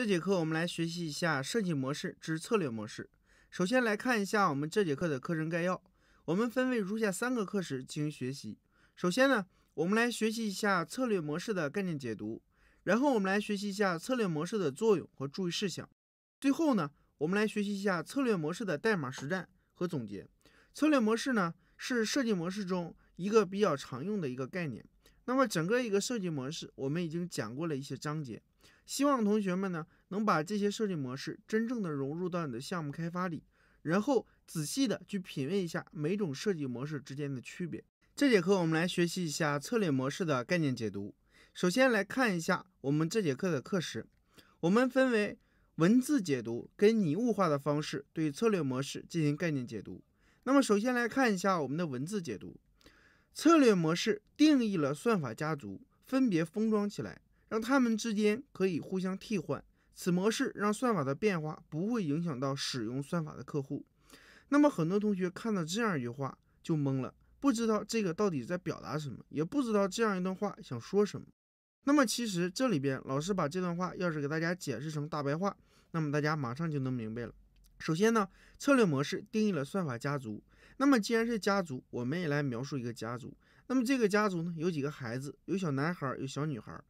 这节课我们来学习一下设计模式之策略模式。首先来看一下我们这节课的课程概要。我们分为如下三个课时进行学习。首先呢，我们来学习一下策略模式的概念解读。然后我们来学习一下策略模式的作用和注意事项。最后呢，我们来学习一下策略模式的代码实战和总结。策略模式呢是设计模式中一个比较常用的一个概念。那么整个一个设计模式，我们已经讲过了一些章节。希望同学们呢能把这些设计模式真正的融入到你的项目开发里，然后仔细的去品味一下每种设计模式之间的区别。这节课我们来学习一下策略模式的概念解读。首先来看一下我们这节课的课时，我们分为文字解读跟拟物化的方式对策略模式进行概念解读。那么首先来看一下我们的文字解读，策略模式定义了算法家族，分别封装起来。让他们之间可以互相替换，此模式让算法的变化不会影响到使用算法的客户。那么，很多同学看到这样一句话就懵了，不知道这个到底在表达什么，也不知道这样一段话想说什么。那么，其实这里边老师把这段话要是给大家解释成大白话，那么大家马上就能明白了。首先呢，策略模式定义了算法家族。那么，既然是家族，我们也来描述一个家族。那么，这个家族呢，有几个孩子，有小男孩，有小女孩。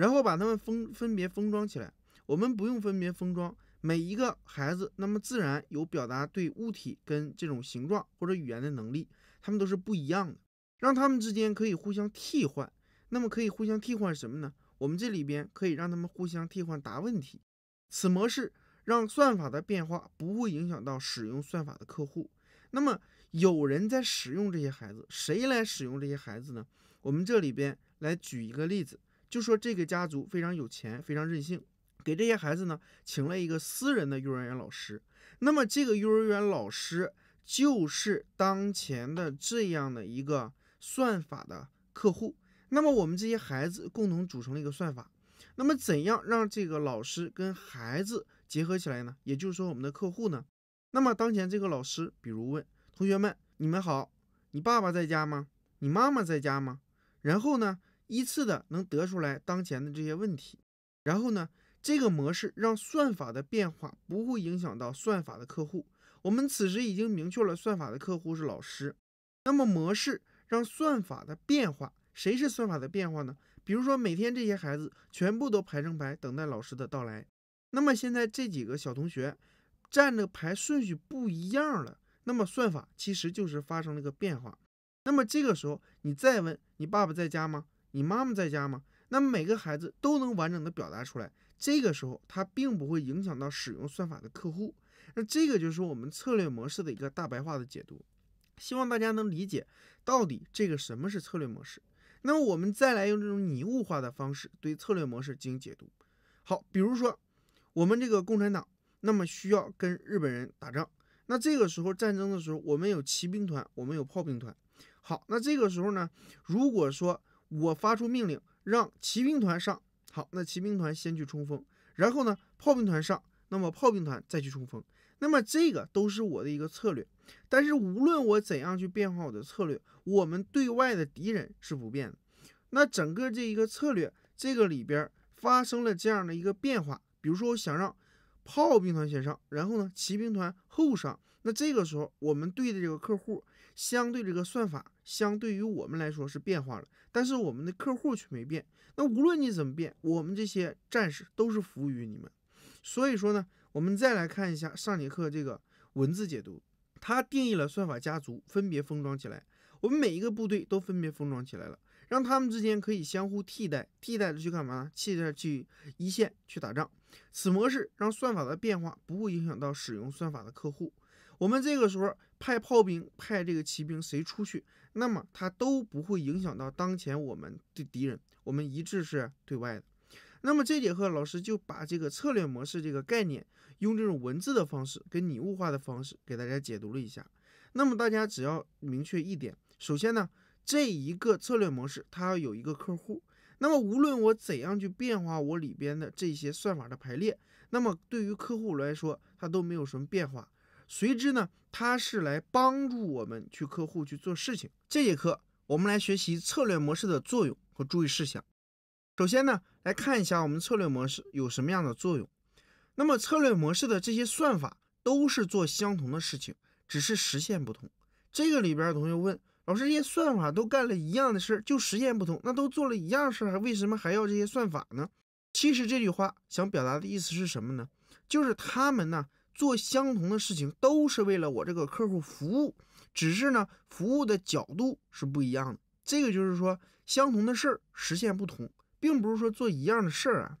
然后把它们封分别封装起来，我们不用分别封装每一个孩子，那么自然有表达对物体跟这种形状或者语言的能力，他们都是不一样的，让他们之间可以互相替换，那么可以互相替换什么呢？我们这里边可以让他们互相替换答问题，此模式让算法的变化不会影响到使用算法的客户。那么有人在使用这些孩子，谁来使用这些孩子呢？我们这里边来举一个例子。就说这个家族非常有钱，非常任性，给这些孩子呢请了一个私人的幼儿园老师。那么这个幼儿园老师就是当前的这样的一个算法的客户。那么我们这些孩子共同组成了一个算法。那么怎样让这个老师跟孩子结合起来呢？也就是说我们的客户呢？那么当前这个老师，比如问同学们：“你们好，你爸爸在家吗？你妈妈在家吗？”然后呢？依次的能得出来当前的这些问题，然后呢，这个模式让算法的变化不会影响到算法的客户。我们此时已经明确了算法的客户是老师。那么模式让算法的变化，谁是算法的变化呢？比如说每天这些孩子全部都排成排等待老师的到来。那么现在这几个小同学站着排顺序不一样了，那么算法其实就是发生了个变化。那么这个时候你再问你爸爸在家吗？你妈妈在家吗？那么每个孩子都能完整的表达出来，这个时候它并不会影响到使用算法的客户。那这个就是我们策略模式的一个大白话的解读，希望大家能理解到底这个什么是策略模式。那么我们再来用这种拟物化的方式对策略模式进行解读。好，比如说我们这个共产党，那么需要跟日本人打仗，那这个时候战争的时候，我们有骑兵团，我们有炮兵团。好，那这个时候呢，如果说我发出命令，让骑兵团上。好，那骑兵团先去冲锋，然后呢，炮兵团上，那么炮兵团再去冲锋。那么这个都是我的一个策略。但是无论我怎样去变化我的策略，我们对外的敌人是不变的。那整个这一个策略，这个里边发生了这样的一个变化。比如说，我想让炮兵团先上，然后呢，骑兵团后上。那这个时候，我们对的这个客户。相对这个算法，相对于我们来说是变化了，但是我们的客户却没变。那无论你怎么变，我们这些战士都是服务于你们。所以说呢，我们再来看一下上节课这个文字解读，它定义了算法家族，分别封装起来，我们每一个部队都分别封装起来了，让他们之间可以相互替代，替代的去干嘛呢？替代去一线去打仗。此模式让算法的变化不会影响到使用算法的客户。我们这个时候。派炮兵，派这个骑兵，谁出去，那么它都不会影响到当前我们的敌人。我们一致是对外的。那么这节课老师就把这个策略模式这个概念，用这种文字的方式跟拟物化的方式给大家解读了一下。那么大家只要明确一点，首先呢，这一个策略模式它要有一个客户。那么无论我怎样去变化我里边的这些算法的排列，那么对于客户来说，它都没有什么变化。随之呢，它是来帮助我们去客户去做事情。这节课我们来学习策略模式的作用和注意事项。首先呢，来看一下我们策略模式有什么样的作用。那么策略模式的这些算法都是做相同的事情，只是实现不同。这个里边同学问老师：这些算法都干了一样的事儿，就实现不同，那都做了一样事儿，为什么还要这些算法呢？其实这句话想表达的意思是什么呢？就是他们呢。做相同的事情都是为了我这个客户服务，只是呢服务的角度是不一样的。这个就是说，相同的事儿实现不同，并不是说做一样的事儿啊，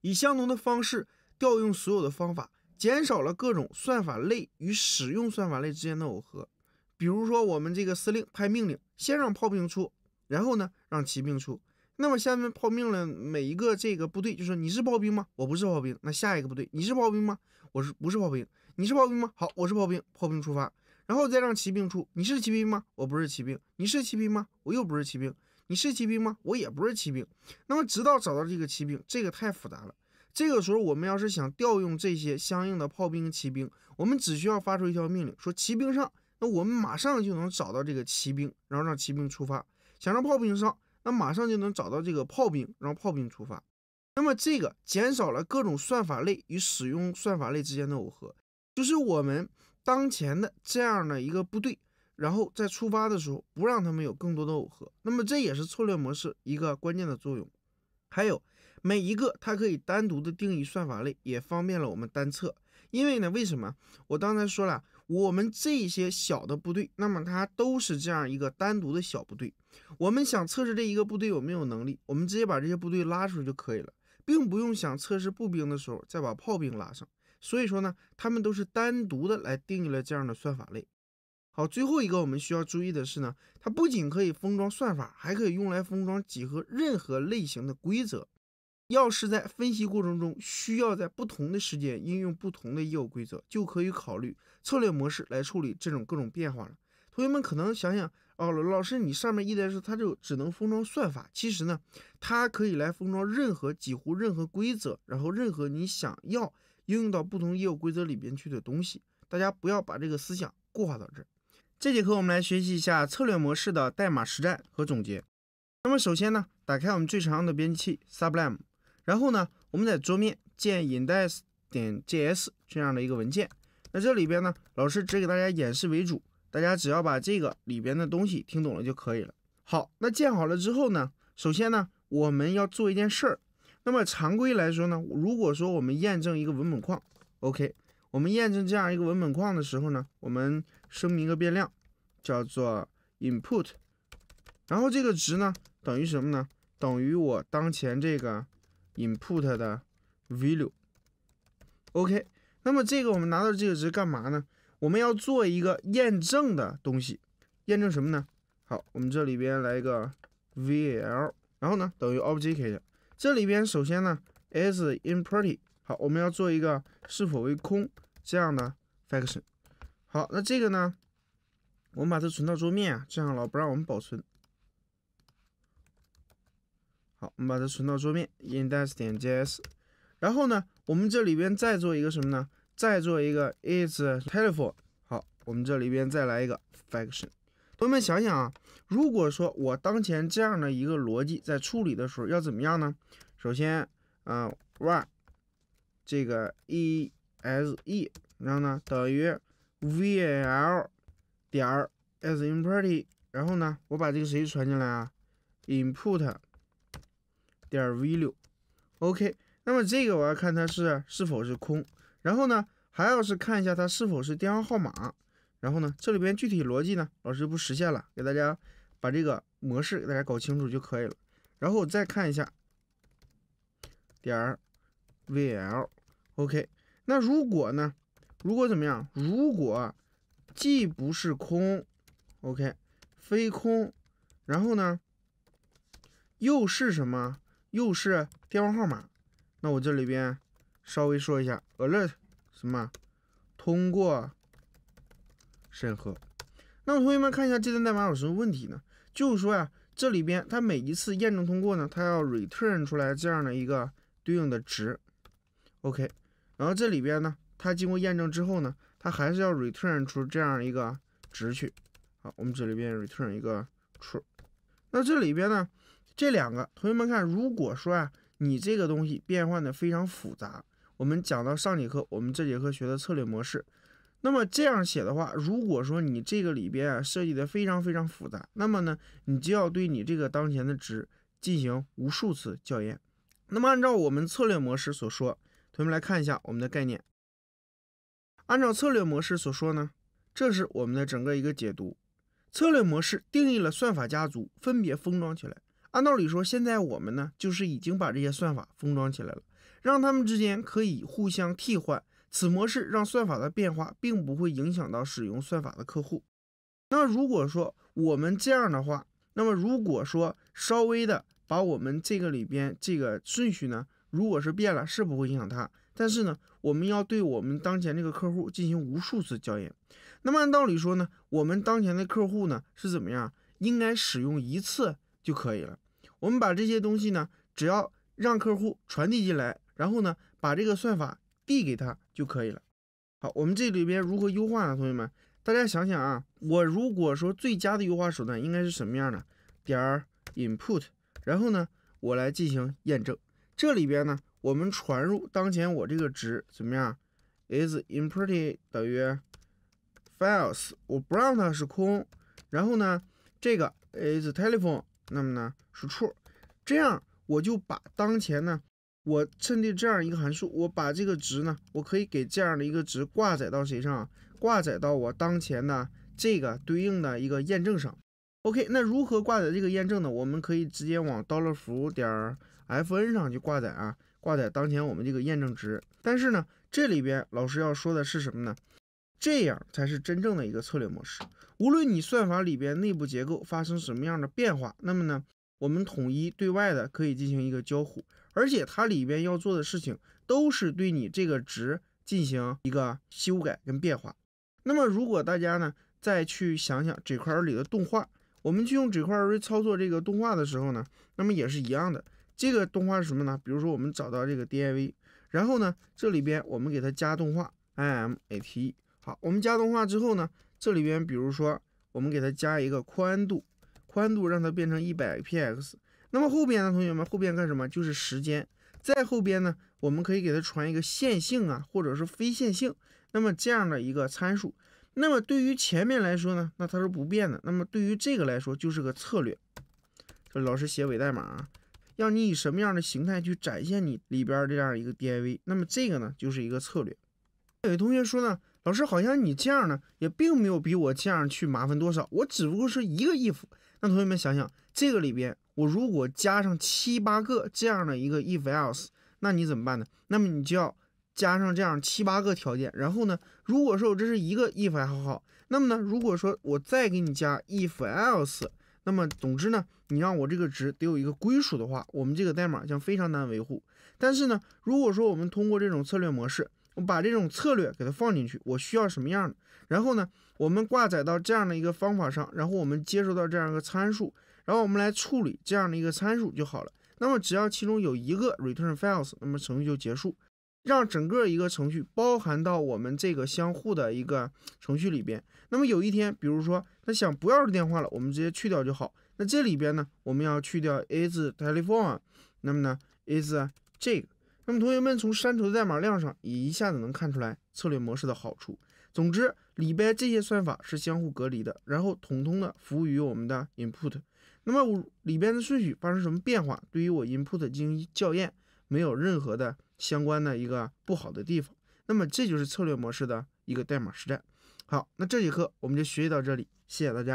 以相同的方式调用所有的方法，减少了各种算法类与使用算法类之间的耦合。比如说，我们这个司令派命令，先让炮兵出，然后呢让骑兵出。那么下面炮兵了，每一个这个部队就说你是炮兵吗？我不是炮兵。那下一个部队你是炮兵吗？我是不是炮兵？你是炮兵吗？好，我是炮兵。炮兵出发，然后再让骑兵出。你是骑兵吗？我不是骑兵。你是骑兵吗？我又不是骑兵。你是骑兵吗？我也不是骑兵。那么直到找到这个骑兵，这个太复杂了。这个时候我们要是想调用这些相应的炮兵、骑兵，我们只需要发出一条命令说骑兵上，那我们马上就能找到这个骑兵，然后让骑兵出发。想让炮兵上。那马上就能找到这个炮兵，让炮兵出发。那么这个减少了各种算法类与使用算法类之间的耦合，就是我们当前的这样的一个部队，然后在出发的时候不让他们有更多的耦合。那么这也是策略模式一个关键的作用。还有每一个它可以单独的定义算法类，也方便了我们单测。因为呢，为什么我刚才说了？我们这些小的部队，那么它都是这样一个单独的小部队。我们想测试这一个部队有没有能力，我们直接把这些部队拉出来就可以了，并不用想测试步兵的时候再把炮兵拉上。所以说呢，他们都是单独的来定义了这样的算法类。好，最后一个我们需要注意的是呢，它不仅可以封装算法，还可以用来封装几何任何类型的规则。要是在分析过程中需要在不同的时间应用不同的业务规则，就可以考虑策略模式来处理这种各种变化了。同学们可能想想哦，老师，你上面一思是它就只能封装算法？其实呢，它可以来封装任何几乎任何规则，然后任何你想要应用到不同业务规则里边去的东西。大家不要把这个思想固化到这。这节课我们来学习一下策略模式的代码实战和总结。那么首先呢，打开我们最常用的编辑器 Sublime。然后呢，我们在桌面建 index 点 js 这样的一个文件。那这里边呢，老师只给大家演示为主，大家只要把这个里边的东西听懂了就可以了。好，那建好了之后呢，首先呢，我们要做一件事儿。那么常规来说呢，如果说我们验证一个文本框，OK，我们验证这样一个文本框的时候呢，我们声明一个变量叫做 input，然后这个值呢，等于什么呢？等于我当前这个。Input 的 value，OK，那么这个我们拿到这个值干嘛呢？我们要做一个验证的东西，验证什么呢？好，我们这里边来一个 val，然后呢等于 object，这里边首先呢 is input，好，我们要做一个是否为空这样的 function，好，那这个呢，我们把它存到桌面啊，这样老不让我们保存。好，我们把它存到桌面 index 点 js，然后呢，我们这里边再做一个什么呢？再做一个 is telephone。好，我们这里边再来一个 function。同学们想想啊，如果说我当前这样的一个逻辑在处理的时候要怎么样呢？首先啊，y 这个 e s e，然后呢等于 v l 点 as i n p r t y 然后呢，我把这个谁传进来啊？input。点儿 v 六，OK，那么这个我要看它是是否是空，然后呢还要是看一下它是否是电话号码，然后呢这里边具体逻辑呢老师就不实现了，给大家把这个模式给大家搞清楚就可以了。然后再看一下点儿 v l，OK，那如果呢如果怎么样？如果既不是空，OK，非空，然后呢又是什么？又是电话号码，那我这里边稍微说一下，alert 什么通过审核。那么同学们看一下这段代码有什么问题呢？就是说呀，这里边它每一次验证通过呢，它要 return 出来这样的一个对应的值。OK，然后这里边呢，它经过验证之后呢，它还是要 return 出这样一个值去。好，我们这里边 return 一个 true。那这里边呢？这两个同学们看，如果说啊，你这个东西变换的非常复杂，我们讲到上节课，我们这节课学的策略模式，那么这样写的话，如果说你这个里边啊设计的非常非常复杂，那么呢，你就要对你这个当前的值进行无数次校验。那么按照我们策略模式所说，同学们来看一下我们的概念。按照策略模式所说呢，这是我们的整个一个解读。策略模式定义了算法家族，分别封装起来。按道理说，现在我们呢，就是已经把这些算法封装起来了，让它们之间可以互相替换。此模式让算法的变化并不会影响到使用算法的客户。那么如果说我们这样的话，那么如果说稍微的把我们这个里边这个顺序呢，如果是变了，是不会影响它。但是呢，我们要对我们当前这个客户进行无数次校验。那么按道理说呢，我们当前的客户呢是怎么样？应该使用一次。就可以了。我们把这些东西呢，只要让客户传递进来，然后呢，把这个算法递给他就可以了。好，我们这里边如何优化呢？同学们，大家想想啊，我如果说最佳的优化手段应该是什么样的？点儿 input，然后呢，我来进行验证。这里边呢，我们传入当前我这个值怎么样？is i n p t y 等于 false，我不让它是空。然后呢，这个 is telephone。那么呢是 true，这样我就把当前呢我趁立这样一个函数，我把这个值呢，我可以给这样的一个值挂载到谁上？挂载到我当前的这个对应的一个验证上。OK，那如何挂载这个验证呢？我们可以直接往 dollar 符点 fn 上去挂载啊，挂载当前我们这个验证值。但是呢，这里边老师要说的是什么呢？这样才是真正的一个策略模式。无论你算法里边内部结构发生什么样的变化，那么呢，我们统一对外的可以进行一个交互，而且它里边要做的事情都是对你这个值进行一个修改跟变化。那么如果大家呢再去想想这块儿里的动画，我们去用这块儿操作这个动画的时候呢，那么也是一样的。这个动画是什么呢？比如说我们找到这个 div，然后呢这里边我们给它加动画 a i m a t e 好，我们加动画之后呢，这里边比如说我们给它加一个宽度，宽度让它变成一百 px。那么后边呢，同学们后边干什么？就是时间。再后边呢，我们可以给它传一个线性啊，或者是非线性，那么这样的一个参数。那么对于前面来说呢，那它是不变的。那么对于这个来说，就是个策略。这老师写伪代码，啊，让你以什么样的形态去展现你里边这样一个 div。那么这个呢，就是一个策略。有同学说呢？老师，好像你这样呢，也并没有比我这样去麻烦多少。我只不过是一个 if，那同学们想想，这个里边我如果加上七八个这样的一个 if else，那你怎么办呢？那么你就要加上这样七八个条件。然后呢，如果说我这是一个 if 还好好，那么呢，如果说我再给你加 if else，那么总之呢，你让我这个值得有一个归属的话，我们这个代码将非常难维护。但是呢，如果说我们通过这种策略模式。我把这种策略给它放进去，我需要什么样的？然后呢，我们挂载到这样的一个方法上，然后我们接收到这样一个参数，然后我们来处理这样的一个参数就好了。那么只要其中有一个 return f i l e s 那么程序就结束，让整个一个程序包含到我们这个相互的一个程序里边。那么有一天，比如说他想不要这电话了，我们直接去掉就好。那这里边呢，我们要去掉 is telephone，那么呢 is 这个。那么同学们从删除的代码量上也一下子能看出来策略模式的好处。总之，里边这些算法是相互隔离的，然后统统的服务于我们的 input。那么里边的顺序发生什么变化，对于我 input 进行校验，没有任何的相关的一个不好的地方。那么这就是策略模式的一个代码实战。好，那这节课我们就学习到这里，谢谢大家。